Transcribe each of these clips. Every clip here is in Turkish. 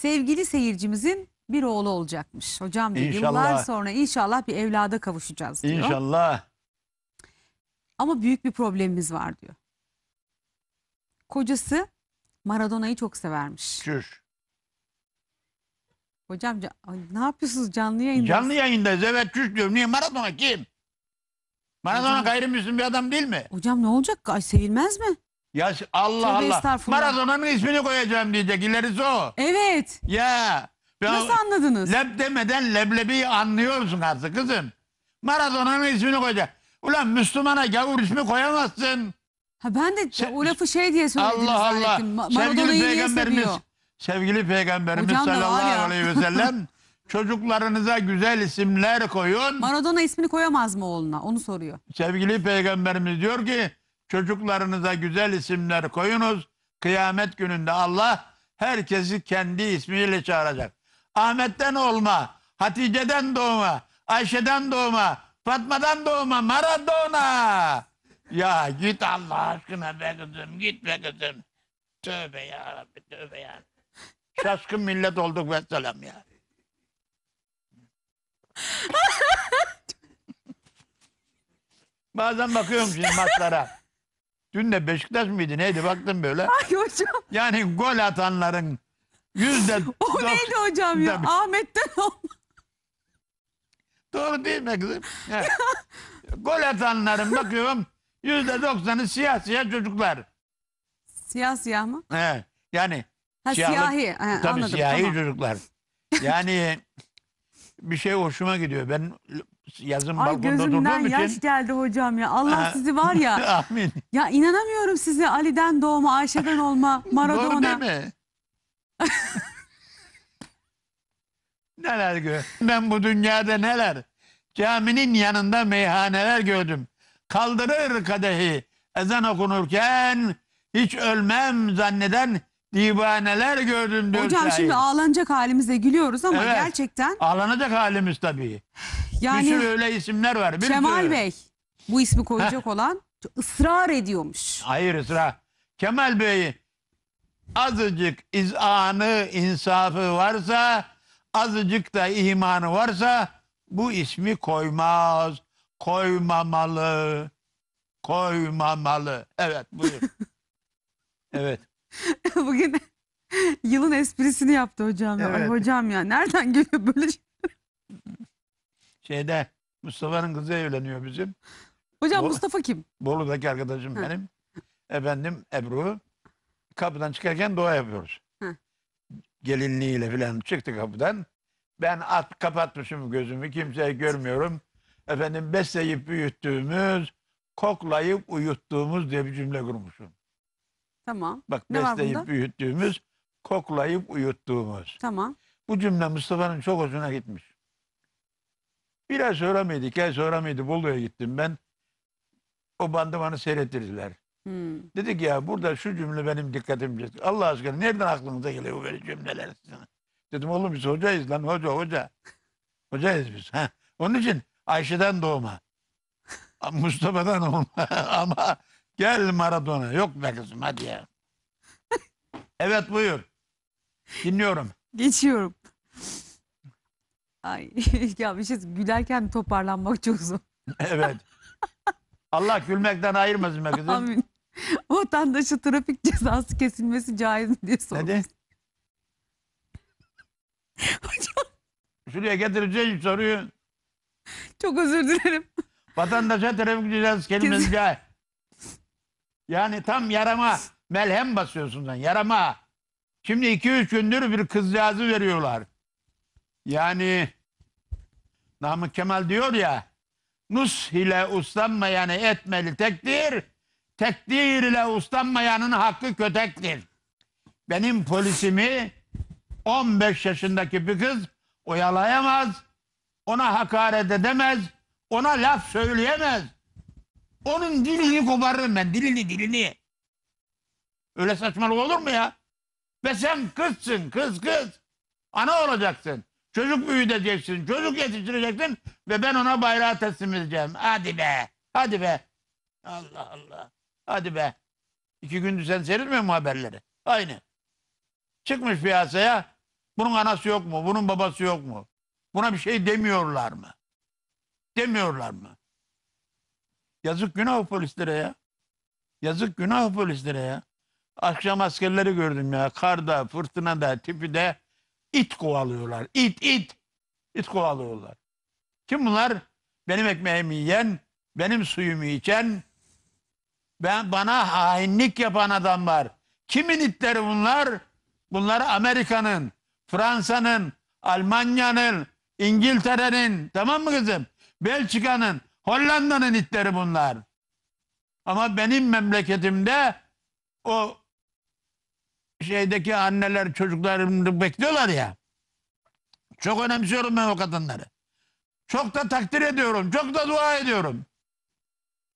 sevgili seyircimizin bir oğlu olacakmış. Hocam diyor inşallah. yıllar sonra inşallah bir evlada kavuşacağız diyor. İnşallah. Ama büyük bir problemimiz var diyor. Kocası Maradona'yı çok severmiş. Çüş. Hocam ne yapıyorsunuz canlı yayında? Canlı yayındayız evet çüş diyorum. Niye Maradona kim? Maradona Hocam- gayrimüslim bir adam değil mi? Hocam ne olacak? Ay sevilmez mi? Ya Allah Tövbe Allah. Maradona'nın ismini koyacağım diyecek. İlerisi o. Evet. Ya. Ben- Nasıl anladınız? Leb demeden leblebi anlıyorsun artık kızım. Maradona'nın ismini koyacak. Ulan Müslümana gavur ismi koyamazsın. Ha ben de o lafı şey diye söyledim Allah Allah. Maradona'yı sevgili niye peygamberimiz, seviyor? sevgili peygamberimiz Hocam da sallallahu aleyhi ve sellem çocuklarınıza güzel isimler koyun. Maradona ismini koyamaz mı oğluna? Onu soruyor. sevgili peygamberimiz diyor ki Çocuklarınıza güzel isimler koyunuz. Kıyamet gününde Allah herkesi kendi ismiyle çağıracak. Ahmet'ten olma, Hatice'den doğma, Ayşe'den doğma, Fatma'dan doğma, Maradona. Ya git Allah aşkına be kızım, git be kızım. Tövbe ya Rabbi, tövbe ya. Şaşkın millet olduk ve selam ya. Bazen bakıyorum şimdi maçlara. Dün de Beşiktaş mıydı neydi baktım böyle. Ay hocam. Yani gol atanların yüzde... o neydi hocam ya? Tabii. Ahmet'ten olma. Doğru değil mi kızım? gol atanların bakıyorum yüzde doksanı siyah siyah çocuklar. Siyah siyah mı? Evet. Yani Ha, siyahlık- siyahi. Ha, tabii anladım, siyahi tamam. çocuklar. Yani bir şey hoşuma gidiyor. Ben yazın Ay balkonda gözümden yaş için. geldi hocam ya. Allah Ha. sizi var ya. Amin. Ya inanamıyorum size Ali'den doğma, Ayşe'den olma, Doğru değil mi? neler gördüm. Ben bu dünyada neler. Caminin yanında meyhaneler gördüm. Kaldırır kadehi. Ezan okunurken hiç ölmem zanneden divaneler gördüm Hocam şair. şimdi ağlanacak halimize gülüyoruz ama Evet. gerçekten Ağlanacak halimiz tabii. Yani, bir sürü öyle isimler var. Bir Kemal sürü. Bey bu ismi koyacak olan ısrar ediyormuş. Hayır ısrar. Kemal Bey azıcık izanı, insafı varsa, azıcık da imanı varsa bu ismi koymaz. Koymamalı. Koymamalı. Evet buyur. evet. Bugün yılın esprisini yaptı hocam. Evet. Ay hocam ya nereden geliyor böyle şey? şeyde Mustafa'nın kızı evleniyor bizim. Hocam Bo Mustafa kim? Bolu'daki arkadaşım Hı. benim. Efendim Ebru. Kapıdan çıkarken dua yapıyoruz. Hı. Gelinliğiyle falan çıktı kapıdan. Ben at, kapatmışım gözümü kimseyi görmüyorum. Efendim besleyip büyüttüğümüz, koklayıp uyuttuğumuz diye bir cümle kurmuşum. Tamam. Bak ne besleyip büyüttüğümüz, koklayıp uyuttuğumuz. Tamam. Bu cümle Mustafa'nın çok hoşuna gitmiş. Biraz sonra kez iki ay Bolu'ya gittim ben. O bandımanı seyrettirdiler. Hmm. Dedi ki ya burada şu cümle benim dikkatimi çekti. Allah aşkına nereden aklınıza geliyor bu böyle cümleler sizin? Dedim oğlum biz hocayız lan hoca hoca. Hocayız biz. Ha. Onun için Ayşe'den doğma. Mustafa'dan olma. Ama gel Maradona. Yok be kızım hadi ya. evet buyur. Dinliyorum. Geçiyorum. Ay ya bir şey gülerken toparlanmak çok zor. Evet. Allah gülmekten ayırmasın be kızım. Amin. Vatandaşı trafik cezası kesilmesi caiz mi diye sormuş. Neden? Hocam Şuraya getireceğim soruyu. çok özür dilerim. Vatandaşa trafik cezası kesilmesi Kesin. caiz. Yani tam yarama melhem basıyorsun sen yarama. Şimdi iki üç gündür bir kızcağızı veriyorlar. Yani Namık Kemal diyor ya Nus ile uslanmayanı etmeli tekdir. Tekdir ile ustanmayanın hakkı kötektir. Benim polisimi 15 yaşındaki bir kız oyalayamaz. Ona hakaret edemez. Ona laf söyleyemez. Onun dilini koparırım ben. Dilini dilini. Öyle saçmalık olur mu ya? Ve sen kızsın kız kız. Ana olacaksın. Çocuk büyüteceksin, çocuk yetiştireceksin ve ben ona bayrağı teslim edeceğim. Hadi be, hadi be. Allah Allah, hadi be. İki gündür sen seyretmiyor mu haberleri? Aynı. Çıkmış piyasaya, bunun anası yok mu, bunun babası yok mu? Buna bir şey demiyorlar mı? Demiyorlar mı? Yazık günah polislere ya. Yazık günah polislere ya. Akşam askerleri gördüm ya. Karda, fırtınada, tipi de İt kovalıyorlar. it it. it kovalıyorlar. Kim bunlar? Benim ekmeğimi yiyen, benim suyumu içen, ben bana hainlik yapan adamlar. Kimin itleri bunlar? Bunlar Amerika'nın, Fransa'nın, Almanya'nın, İngiltere'nin, tamam mı kızım? Belçika'nın, Hollanda'nın itleri bunlar. Ama benim memleketimde o şeydeki anneler çocuklarını bekliyorlar ya. Çok önemsiyorum ben o kadınları. Çok da takdir ediyorum. Çok da dua ediyorum.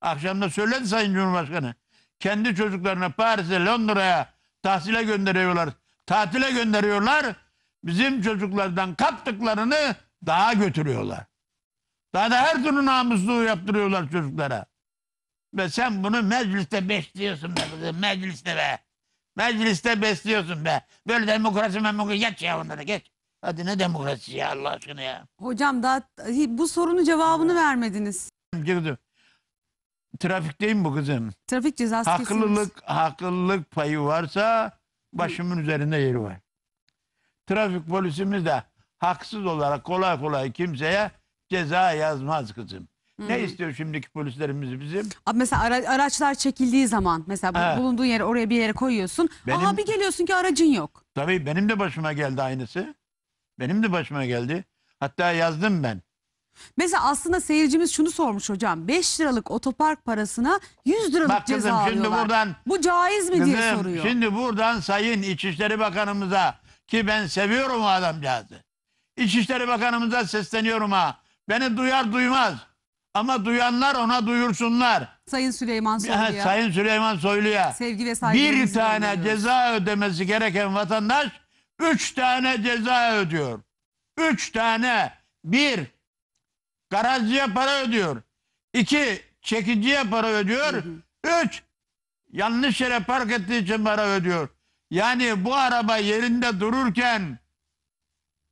Akşam da söyledi Sayın Cumhurbaşkanı. Kendi çocuklarına Paris'e, Londra'ya tahsile gönderiyorlar. Tatile gönderiyorlar. Bizim çocuklardan kaptıklarını daha götürüyorlar. Daha da her türlü namusluğu yaptırıyorlar çocuklara. Ve sen bunu mecliste besliyorsun be kızım. Mecliste be. Mecliste besliyorsun be. Böyle demokrasi memnun. Geç ya onları geç. Hadi ne demokrasi ya Allah aşkına ya. Hocam daha bu sorunun cevabını vermediniz. Girdim. Trafikteyim bu kızım. Trafik cezası haklılık, kesilmiş. Haklılık payı varsa başımın üzerinde yeri var. Trafik polisimiz de haksız olarak kolay kolay kimseye ceza yazmaz kızım. Hı. Ne istiyor şimdiki polislerimiz bizim? Abi mesela ara, araçlar çekildiği zaman mesela Ha. bulunduğun yere oraya bir yere koyuyorsun. Benim- Aha bir geliyorsun ki aracın yok. Tabii benim de başıma geldi aynısı. Benim de başıma geldi. Hatta yazdım ben. Mesela aslında seyircimiz şunu sormuş hocam. 5 liralık otopark parasına 100 liralık Bak ceza kızım şimdi buradan Bu caiz mi diye soruyor. Şimdi buradan Sayın İçişleri Bakanımıza ki ben seviyorum o adamcağızı. İçişleri Bakanımıza sesleniyorum ha. Beni duyar duymaz ama duyanlar ona duyursunlar. Sayın Süleyman Soylu'ya. Evet, Sayın Süleyman Soylu'ya. Sevgi ve saygı. Bir tane ceza ödemesi gereken vatandaş üç tane ceza ödüyor. Üç tane. Bir, garajcıya para ödüyor. İki, çekiciye para ödüyor. Hı hı. Üç, yanlış yere park ettiği için para ödüyor. Yani bu araba yerinde dururken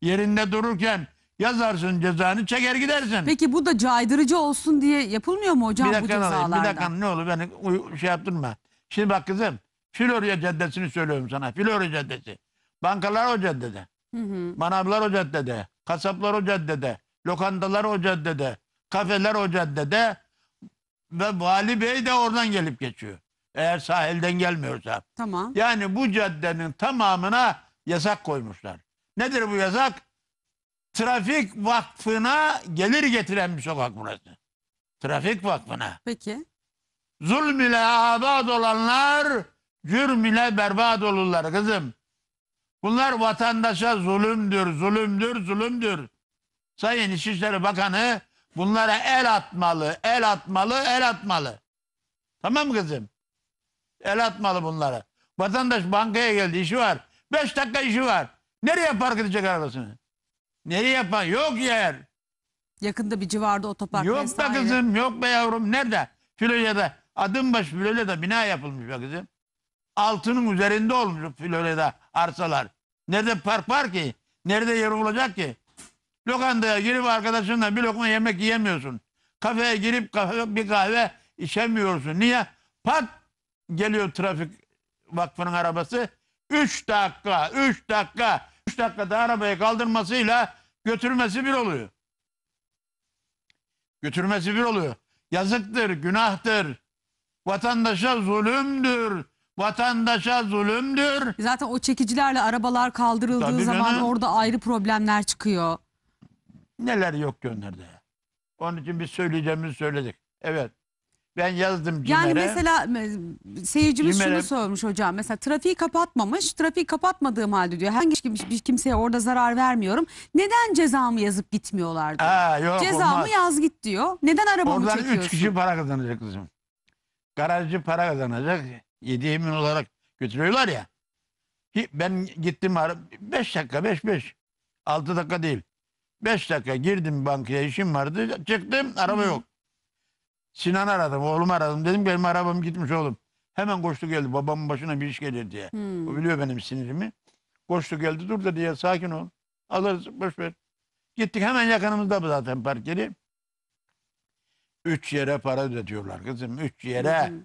yerinde dururken Yazarsın cezanı çeker gidersin. Peki bu da caydırıcı olsun diye yapılmıyor mu hocam bir bu dakika bir dakika ne olur beni uy- şey yaptırma. Şimdi bak kızım Florya Caddesi'ni söylüyorum sana. Florya Caddesi. Bankalar o caddede. Hı hı. Manavlar o caddede, kasaplar o caddede, lokantalar o caddede, kafeler o caddede ve Vali Bey de oradan gelip geçiyor. Eğer sahilden gelmiyorsa. Tamam. Yani bu caddenin tamamına yasak koymuşlar. Nedir bu yasak? Trafik Vakfı'na gelir getiren bir sokak burası. Trafik Vakfı'na. Peki. Zulm ile abad olanlar cürm ile berbat olurlar kızım. Bunlar vatandaşa zulümdür, zulümdür, zulümdür. Sayın İçişleri Bakanı bunlara el atmalı, el atmalı, el atmalı. Tamam mı kızım? El atmalı bunlara. Vatandaş bankaya geldi, işi var. Beş dakika işi var. Nereye park edecek arabasını? Nereye yapan? Yok yer. Yakında bir civarda otopark Yok vesaire. be kızım, yok be yavrum. Nerede? Florya'da. Adımbaşı Florya'da bina yapılmış be kızım. Altının üzerinde olmuş Florya'da arsalar. Nerede park var ki? Nerede yer olacak ki? Lokantaya girip arkadaşınla bir lokma yemek yiyemiyorsun. Kafeye girip kahve, bir kahve içemiyorsun. Niye? Pat geliyor trafik vakfının arabası. Üç dakika, üç dakika 3 dakikada arabayı kaldırmasıyla götürmesi bir oluyor. Götürmesi bir oluyor. Yazıktır, günahtır. Vatandaşa zulümdür. Vatandaşa zulümdür. Zaten o çekicilerle arabalar kaldırıldığı Tabii zaman canım. orada ayrı problemler çıkıyor. Neler yok gönderdi. Onun için biz söyleyeceğimizi söyledik. Evet. Ben yazdım Cimer'e. Yani mesela e, seyircimiz Cimer'e- şunu sormuş hocam. Mesela trafiği kapatmamış. Trafiği kapatmadığım halde diyor. Hangi bir kimseye orada zarar vermiyorum. Neden cezamı yazıp gitmiyorlar diyor. Aa, yok, cezamı olmaz. yaz git diyor. Neden arabamı Oradan çekiyorsun? üç kişi para kazanacak kızım. Garajcı para kazanacak. Yedi emin olarak götürüyorlar ya. Ben gittim ara- beş dakika beş beş. Altı dakika değil. Beş dakika girdim bankaya işim vardı. Çıktım araba yok. Sinan aradım, oğlum aradım. Dedim benim arabam gitmiş oğlum. Hemen koştu geldi. Babamın başına bir iş gelir diye. Hmm. O biliyor benim sinirimi. Koştu geldi. Dur dedi ya sakin ol. Alırız boş ver. Gittik hemen yakınımızda zaten park yeri. Üç yere para ödetiyorlar kızım. Üç yere. Hmm.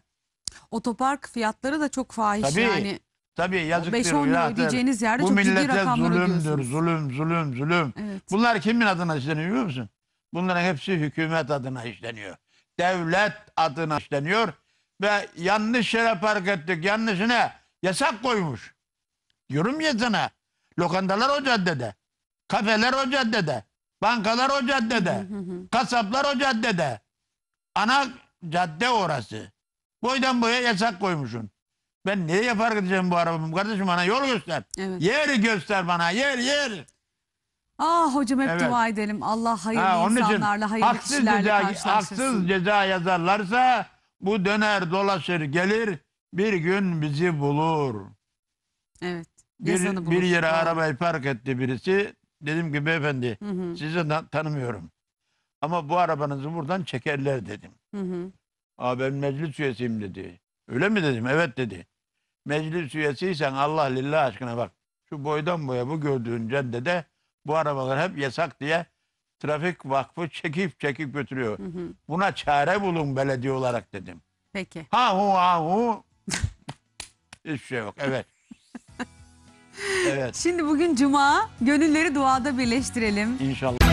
Otopark fiyatları da çok fahiş tabii, yani. Tabii yazıktır. 5-10 lira ödeyeceğiniz yerde Bu çok ciddi rakamlar zulümdür, zulüm, zulüm, zulüm. Evet. Bunlar kimin adına işleniyor biliyor musun? Bunların hepsi hükümet adına işleniyor devlet adına işleniyor ve yanlış yere park ettik yanlışına yasak koymuş. Diyorum ya sana lokantalar o caddede, kafeler o caddede, bankalar o caddede, kasaplar o caddede. Ana cadde orası. Boydan boya yasak koymuşsun. Ben niye fark edeceğim bu arabamı kardeşim bana yol göster. Evet. Yer göster bana yer yer. Ah hocam hep Evet. dua edelim. Allah hayırlı Ha, onun için insanlarla, hayırlı haksız kişilerle ceza, haksız ceza yazarlarsa bu döner dolaşır gelir bir gün bizi bulur. Evet. Bir, bir yere Doğru. arabayı park etti birisi. Dedim ki beyefendi Hı hı, sizi tanımıyorum. Ama bu arabanızı buradan çekerler dedim. hı hı. Aa ben meclis üyesiyim dedi. Öyle mi dedim? Evet dedi. Meclis üyesiysen Allah lillah aşkına bak. Şu boydan boya bu gördüğün caddede bu arabalar hep yasak diye trafik vakfı çekip çekip götürüyor. Hı hı. Buna çare bulun belediye olarak dedim. Peki. Ha hu ha hu. Hiçbir şey yok. Evet. evet. Şimdi bugün cuma. Gönülleri duada birleştirelim. İnşallah.